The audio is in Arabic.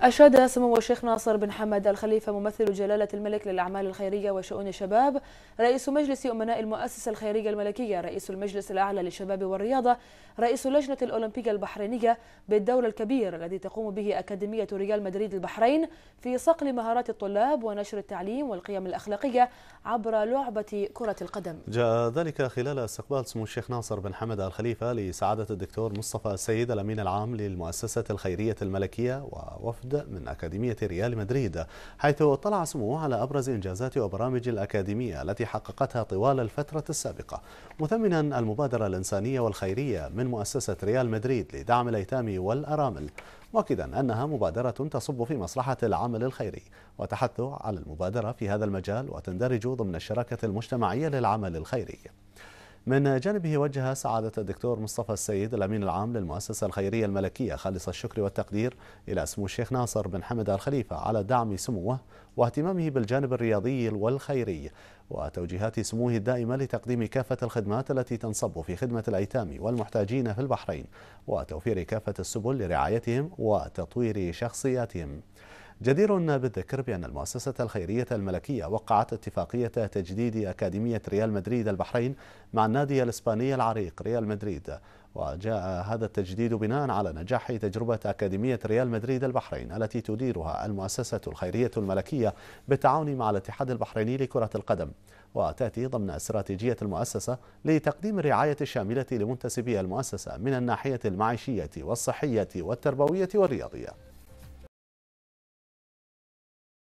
أشاد سمو الشيخ ناصر بن حمد الخليفة ممثل جلالة الملك للأعمال الخيرية وشؤون الشباب رئيس مجلس أمناء المؤسسة الخيرية الملكية رئيس المجلس الأعلى للشباب والرياضة رئيس لجنة الأولمبية البحرينية بالدور الكبير الذي تقوم به أكاديمية ريال مدريد البحرين في صقل مهارات الطلاب ونشر التعليم والقيم الأخلاقية عبر لعبة كرة القدم جاء ذلك خلال استقبال سمو الشيخ ناصر بن حمد الخليفة لسعادة الدكتور مصطفى السيد الأمين العام للمؤسسة الخيرية الملكية ووفد عقد من أكاديمية ريال مدريد حيث اطلع سموه على أبرز إنجازات وبرامج الأكاديمية التي حققتها طوال الفترة السابقة مثمنا المبادرة الإنسانية والخيرية من مؤسسة ريال مدريد لدعم الأيتام والأرامل مؤكدا أنها مبادرة تصب في مصلحة العمل الخيري وتحث على المبادرة في هذا المجال وتندرج ضمن الشراكة المجتمعية للعمل الخيري من جانبه وجه سعادة الدكتور مصطفى السيد الأمين العام للمؤسسة الخيرية الملكية خالص الشكر والتقدير إلى سمو الشيخ ناصر بن حمد الخليفة على دعم سموه واهتمامه بالجانب الرياضي والخيري وتوجيهات سموه الدائمة لتقديم كافة الخدمات التي تنصب في خدمة الأيتام والمحتاجين في البحرين وتوفير كافة السبل لرعايتهم وتطوير شخصياتهم جدير بالذكر بأن المؤسسة الخيرية الملكية وقعت اتفاقية تجديد أكاديمية ريال مدريد البحرين مع النادي الإسباني العريق ريال مدريد وجاء هذا التجديد بناء على نجاح تجربة أكاديمية ريال مدريد البحرين التي تديرها المؤسسة الخيرية الملكية بالتعاون مع الاتحاد البحريني لكرة القدم وتأتي ضمن استراتيجية المؤسسة لتقديم الرعاية الشاملة لمنتسبي المؤسسة من الناحية المعيشية والصحية والتربوية والرياضية